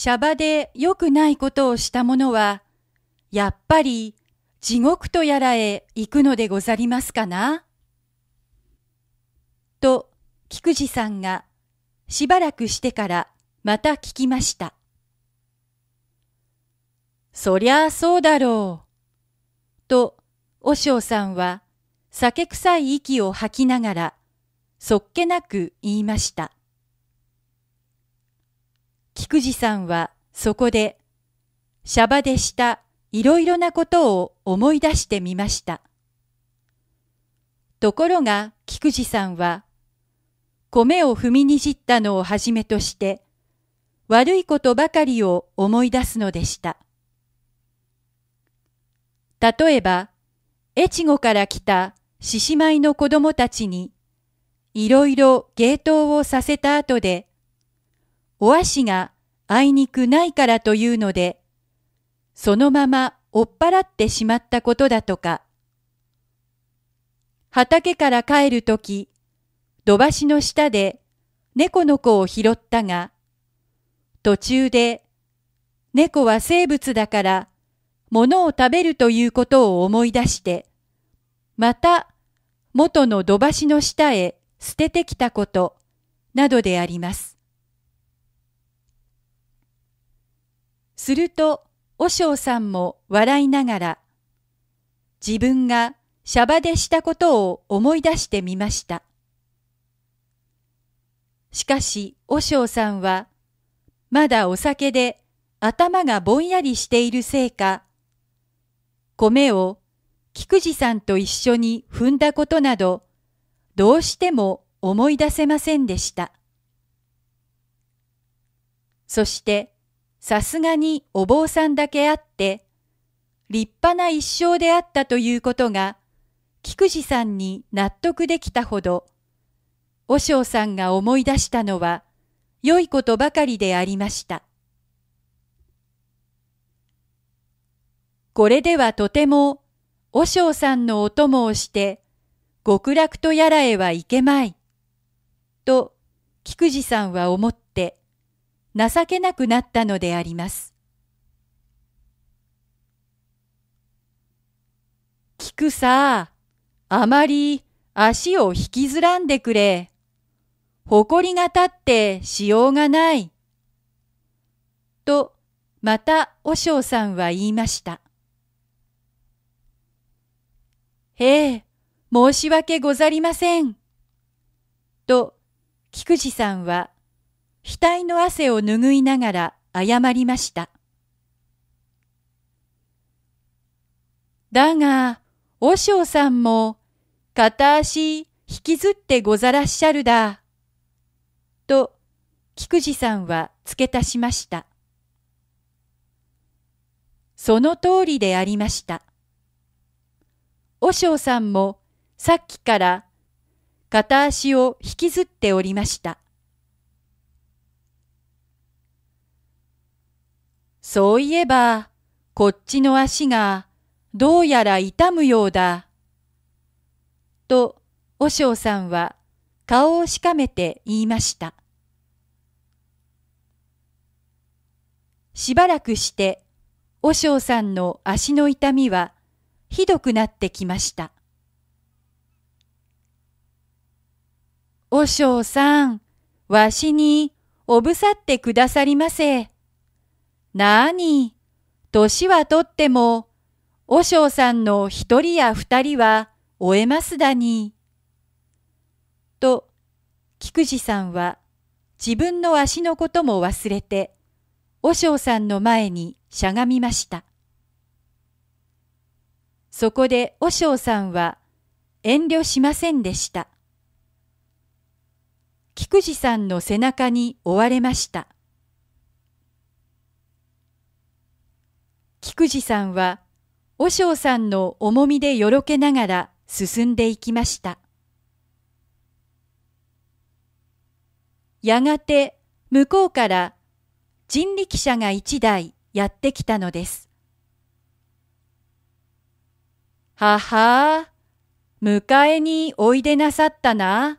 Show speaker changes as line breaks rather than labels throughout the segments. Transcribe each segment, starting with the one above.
シャバで良くないことをした者は、やっぱり地獄とやらへ行くのでござりますかなと、菊池さんがしばらくしてからまた聞きました。そりゃあそうだろう。と、和尚さんは酒臭い息を吐きながら、そっけなく言いました。菊池さんはそこで、シャバでしたいろいろなことを思い出してみました。ところが菊池さんは、米を踏みにじったのをはじめとして、悪いことばかりを思い出すのでした。例えば、越後から来た獅子舞の子供たちに、いろいろ芸当をさせた後で、お足があいにくないからというので、そのまま追っ払ってしまったことだとか、畑から帰るとき、土橋の下で猫の子を拾ったが、途中で猫は生物だから物を食べるということを思い出して、また元の土橋の下へ捨ててきたことなどであります。すると、和尚さんも笑いながら、自分がシャバでしたことを思い出してみました。しかし、和尚さんは、まだお酒で頭がぼんやりしているせいか、米を菊池さんと一緒に踏んだことなど、どうしても思い出せませんでした。そして、さすがにお坊さんだけあって、立派な一生であったということが、菊池さんに納得できたほど、和尚さんが思い出したのは、良いことばかりでありました。これではとても、和尚さんのお供をして、極楽とやらへはいけまい。と、菊池さんは思った。情けなくなったのであります。聞くさ、あまり足を引きずらんでくれ。誇りが立ってしようがない。と、また和尚さんは言いました。へえ、申し訳ござりません。と、菊池さんは額の汗を拭いながら謝りました。だが、和尚さんも、片足引きずってござらっしゃるだ。と、菊池さんは付け足しました。その通りでありました。和尚さんも、さっきから、片足を引きずっておりました。そういえば、こっちの足がどうやら痛むようだ。と、和尚さんは顔をしかめて言いました。しばらくして、和尚さんの足の痛みはひどくなってきました。和尚さん、わしにおぶさってくださりませ。なあに、年はとっても、和尚さんの一人や二人は終えますだに。と、菊池さんは自分の足のことも忘れて、和尚さんの前にしゃがみました。そこで和尚さんは遠慮しませんでした。菊池さんの背中に追われました。菊池さんは、和尚さんの重みでよろけながら進んでいきました。やがて向こうから人力車が一台やってきたのです。ははあ、迎えにおいでなさったな。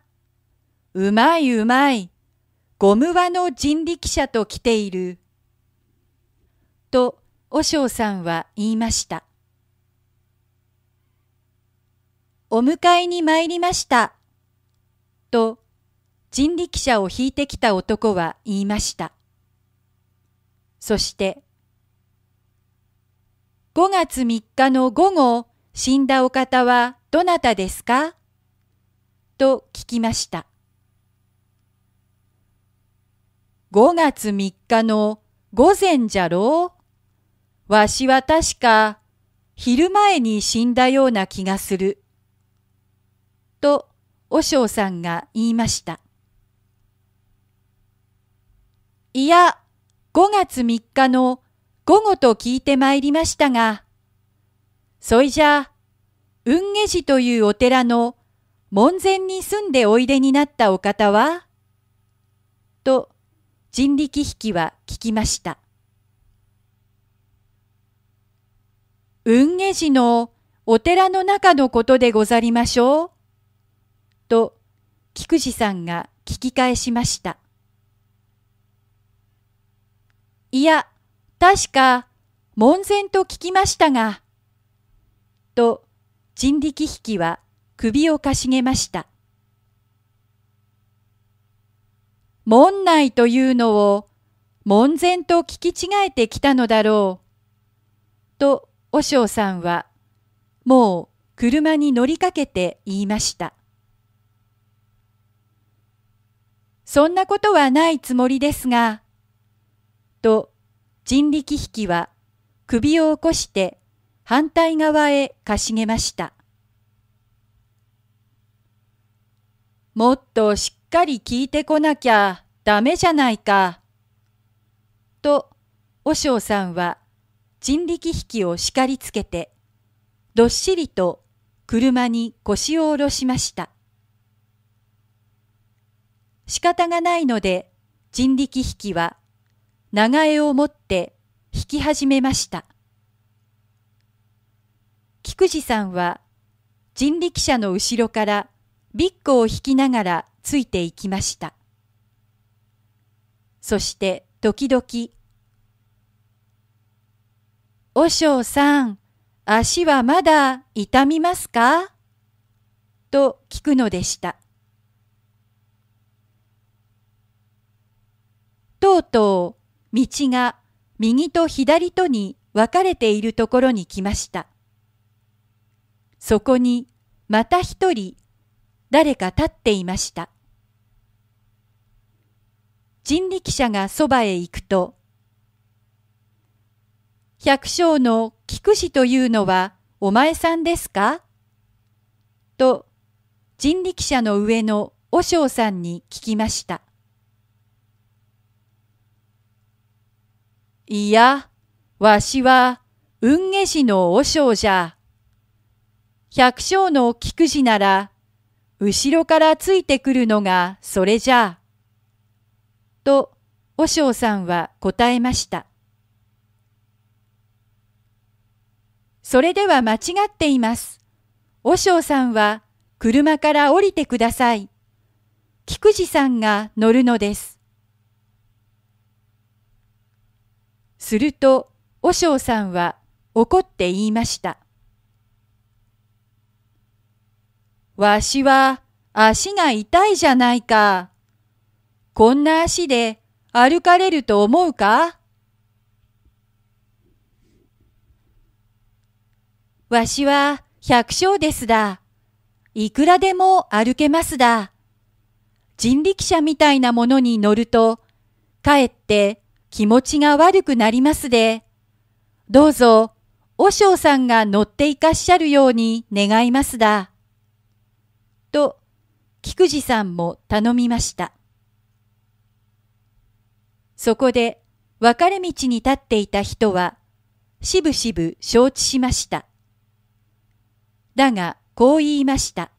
うまいうまい、ゴム輪の人力車と来ている。と、和尚さんは言いました。お迎えに参りました。と人力車を引いてきた男は言いました。そして、5月3日の午後、死んだお方はどなたですかと聞きました。5月3日の午前じゃろうわしは確か昼前に死んだような気がする。と、和尚さんが言いました。いや、5月3日の午後と聞いてまいりましたが、そいじゃ、雲下寺というお寺の門前に住んでおいでになったお方はと人力引きは聞きました。文家寺のお寺の中のことでござりましょう。と、菊池さんが聞き返しました。いや、確か、門前と聞きましたが、と、人力引きは首をかしげました。門内というのを門前と聞き違えてきたのだろう。と和尚さんは、もう車に乗りかけて言いました。そんなことはないつもりですが、と人力引きは首を起こして反対側へかしげました。もっとしっかり聞いてこなきゃダメじゃないか。と、和尚さんは人力引きを叱りつけて、どっしりと車に腰を下ろしました。仕方がないので人力引きは長江を持って引き始めました。菊池さんは人力車の後ろからビッグを引きながらついていきました。そして時々和尚さん、足はまだ痛みますかと聞くのでした。とうとう道が右と左とに分かれているところに来ました。そこにまた一人誰か立っていました。人力車がそばへ行くと百姓の菊子というのはお前さんですかと人力車の上の和尚さんに聞きました。いや、わしはん下じの和尚じゃ。百姓の菊子なら、後ろからついてくるのがそれじゃ。と、和尚さんは答えました。それでは間違っています。和尚さんは車から降りてください。菊池さんが乗るのです。すると、和尚さんは怒って言いました。わしは足が痛いじゃないか。こんな足で歩かれると思うかわしは百姓ですだ。いくらでも歩けますだ。人力車みたいなものに乗ると、かえって気持ちが悪くなりますで、どうぞ、和尚さんが乗っていかっしゃるように願いますだ。と、菊池さんも頼みました。そこで、分かれ道に立っていた人は、しぶしぶ承知しました。だがこう言いました。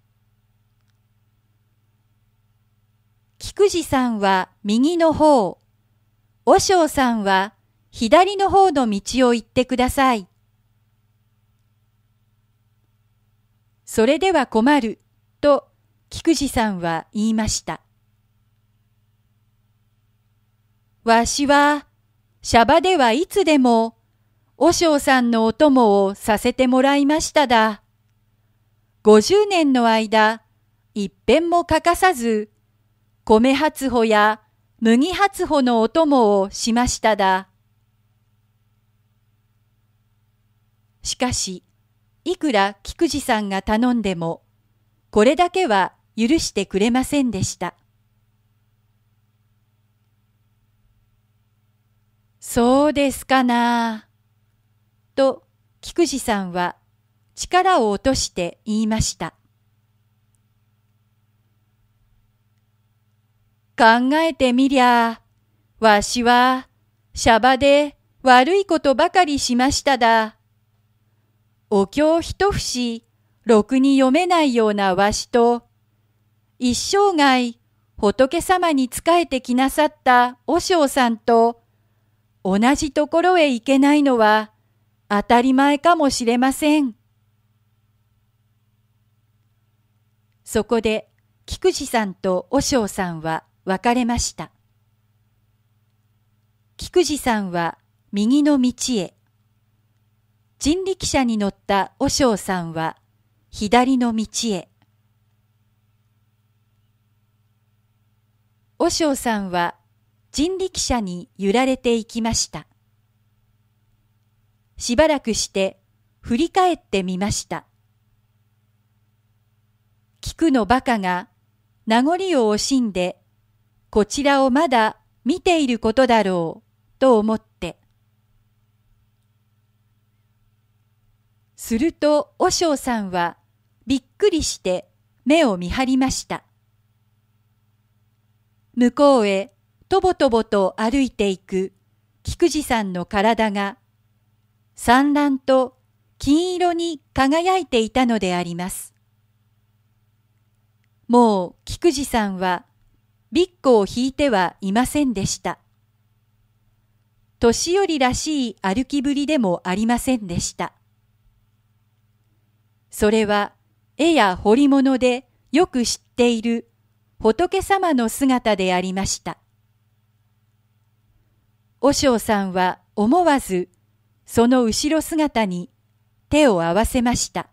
菊池さんは右の方、和尚さんは左の方の道を行ってください。それでは困る、と菊池さんは言いました。わしは、シャバではいつでも、和尚さんのお供をさせてもらいましただ。50年の間、一遍も欠かさず、米発穂や麦発穂のお供をしましただ。しかし、いくら菊池さんが頼んでも、これだけは許してくれませんでした。そうですかなと、菊池さんは力を落として言いました。考えてみりゃ、わしは、シャバで悪いことばかりしましただ。お経一節、ろくに読めないようなわしと、一生涯、仏様に仕えてきなさった和尚さんと、同じところへ行けないのは、当たり前かもしれません。そこで菊池さんと和尚さんは別れました。菊池さんは右の道へ。人力車に乗った和尚さんは左の道へ。和尚さんは人力車に揺られていきました。しばらくして振り返ってみました。菊の馬鹿が名残を惜しんで、こちらをまだ見ていることだろう、と思って。すると、和尚さんは、びっくりして目を見張りました。向こうへ、とぼとぼと歩いていく、菊池さんの体が、産卵と金色に輝いていたのであります。もう菊次さんはビッこを引いてはいませんでした。年寄りらしい歩きぶりでもありませんでした。それは絵や彫り物でよく知っている仏様の姿でありました。和尚さんは思わずその後ろ姿に手を合わせました。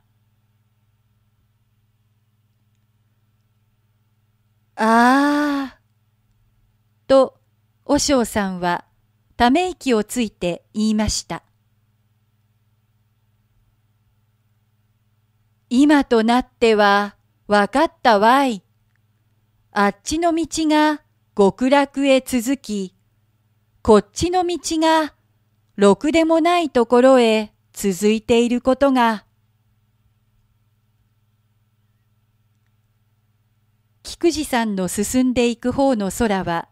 ああ。と、和尚さんはため息をついて言いました。今となっては分かったわい。あっちの道が極楽へ続き、こっちの道がろくでもないところへ続いていることが菊池さんの進んでいく方の空は、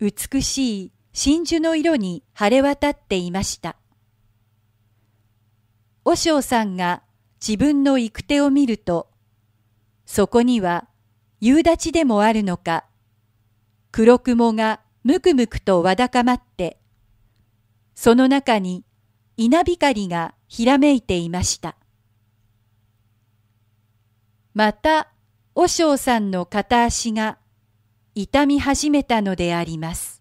美しい真珠の色に晴れ渡っていました。和尚さんが自分の行く手を見ると、そこには夕立でもあるのか、黒雲がむくむくとわだかまって、その中に稲光がひらめいていました。また和尚さんの片足が痛み始めたのであります。